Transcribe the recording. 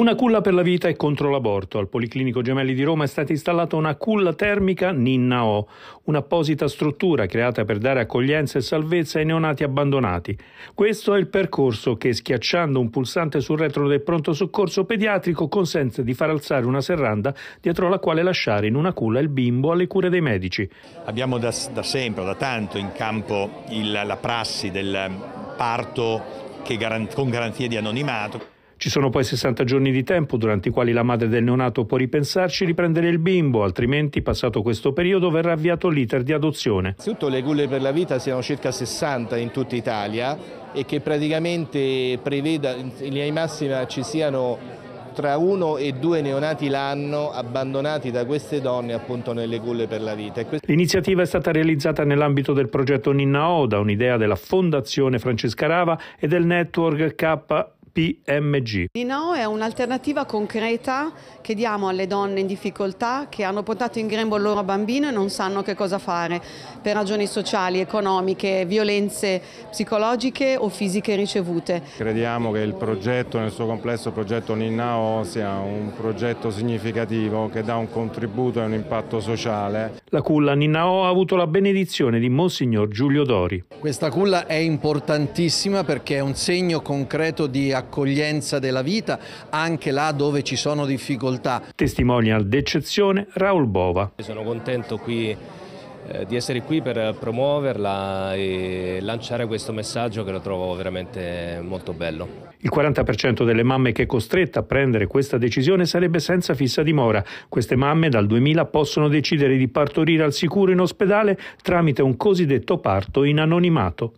Una culla per la vita e contro l'aborto. Al Policlinico Gemelli di Roma è stata installata una culla termica Ninna O, un'apposita struttura creata per dare accoglienza e salvezza ai neonati abbandonati. Questo è il percorso che, schiacciando un pulsante sul retro del pronto soccorso pediatrico, consente di far alzare una serranda dietro la quale lasciare in una culla il bimbo alle cure dei medici. Abbiamo da, da sempre, da tanto in campo il, la prassi del parto garant con garanzia di anonimato. Ci sono poi 60 giorni di tempo durante i quali la madre del neonato può ripensarci e riprendere il bimbo, altrimenti passato questo periodo verrà avviato l'iter di adozione. Innanzitutto le gulle per la vita siano circa 60 in tutta Italia e che praticamente preveda, in linea di massima ci siano tra uno e due neonati l'anno abbandonati da queste donne appunto nelle culle per la vita. L'iniziativa è stata realizzata nell'ambito del progetto Ninna Oda, un'idea della Fondazione Francesca Rava e del network K PMG. Nino è un'alternativa concreta che diamo alle donne in difficoltà che hanno portato in grembo il loro bambino e non sanno che cosa fare per ragioni sociali, economiche, violenze psicologiche o fisiche ricevute. Crediamo che il progetto nel suo complesso, il progetto Ninnao, sia un progetto significativo che dà un contributo e un impatto sociale. La culla Ninao ha avuto la benedizione di Monsignor Giulio Dori. Questa culla è importantissima perché è un segno concreto di accoglienza accoglienza della vita anche là dove ci sono difficoltà. Testimonial d'eccezione Raul Bova. Sono contento qui eh, di essere qui per promuoverla e lanciare questo messaggio che lo trovo veramente molto bello. Il 40% delle mamme che è costretta a prendere questa decisione sarebbe senza fissa dimora. Queste mamme dal 2000 possono decidere di partorire al sicuro in ospedale tramite un cosiddetto parto in anonimato.